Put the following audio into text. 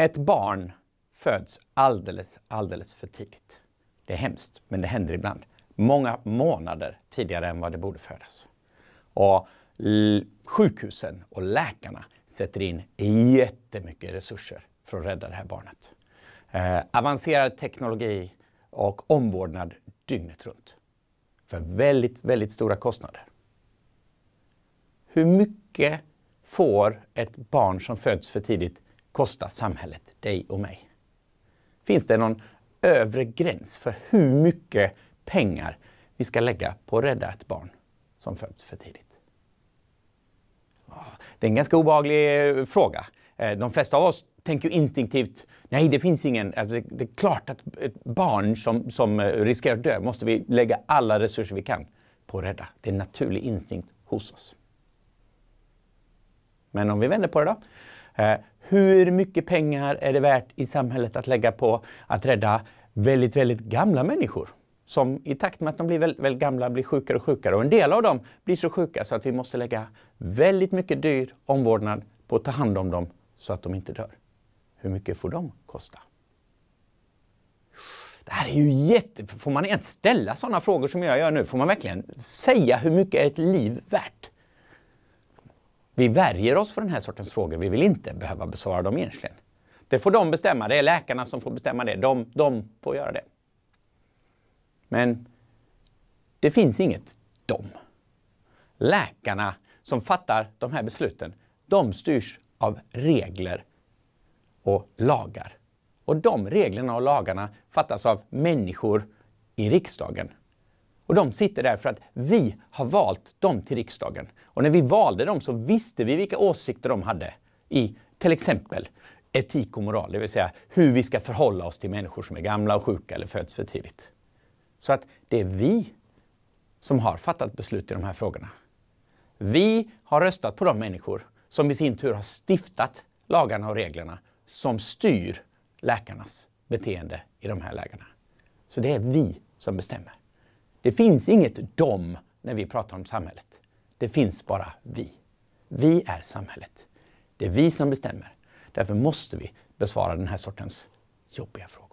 Ett barn föds alldeles, alldeles för tidigt. Det är hemskt, men det händer ibland. Många månader tidigare än vad det borde födas. Och sjukhusen och läkarna sätter in jättemycket resurser för att rädda det här barnet. Eh, avancerad teknologi och omvårdnad dygnet runt. För väldigt, väldigt stora kostnader. Hur mycket får ett barn som föds för tidigt kostar samhället, dig och mig? Finns det någon övre gräns för hur mycket pengar vi ska lägga på att rädda ett barn som föds för tidigt? Ah, det är en ganska obehaglig eh, fråga. Eh, de flesta av oss tänker instinktivt, nej det finns ingen, alltså det är klart att ett barn som, som eh, riskerar att dö måste vi lägga alla resurser vi kan på att rädda. Det är en naturlig instinkt hos oss. Men om vi vänder på det då. Eh, hur mycket pengar är det värt i samhället att lägga på att rädda väldigt, väldigt gamla människor? som i takt med att de blir väldigt, väldigt gamla blir sjukare och sjukare. Och en del av dem blir så sjuka så att vi måste lägga väldigt mycket dyr omvårdnad på att ta hand om dem så att de inte dör. Hur mycket får de kosta? Det här är ju jätte... Får man ens ställa sådana frågor som jag gör nu? Får man verkligen säga hur mycket är ett liv värt? Vi värjer oss för den här sortens frågor. Vi vill inte behöva besvara dem egentligen. Det får de bestämma. Det är läkarna som får bestämma det. De, de får göra det. Men det finns inget de. Läkarna som fattar de här besluten, de styrs av regler och lagar. Och de reglerna och lagarna fattas av människor i riksdagen. Och de sitter där för att vi har valt dem till riksdagen. Och när vi valde dem så visste vi vilka åsikter de hade i till exempel etik och moral, det vill säga hur vi ska förhålla oss till människor som är gamla och sjuka eller föds för tidigt. Så att det är vi som har fattat beslut i de här frågorna. Vi har röstat på de människor som i sin tur har stiftat lagarna och reglerna som styr läkarnas beteende i de här lägena. Så det är vi som bestämmer. Det finns inget dom när vi pratar om samhället. Det finns bara vi. Vi är samhället. Det är vi som bestämmer. Därför måste vi besvara den här sortens jobbiga frågor.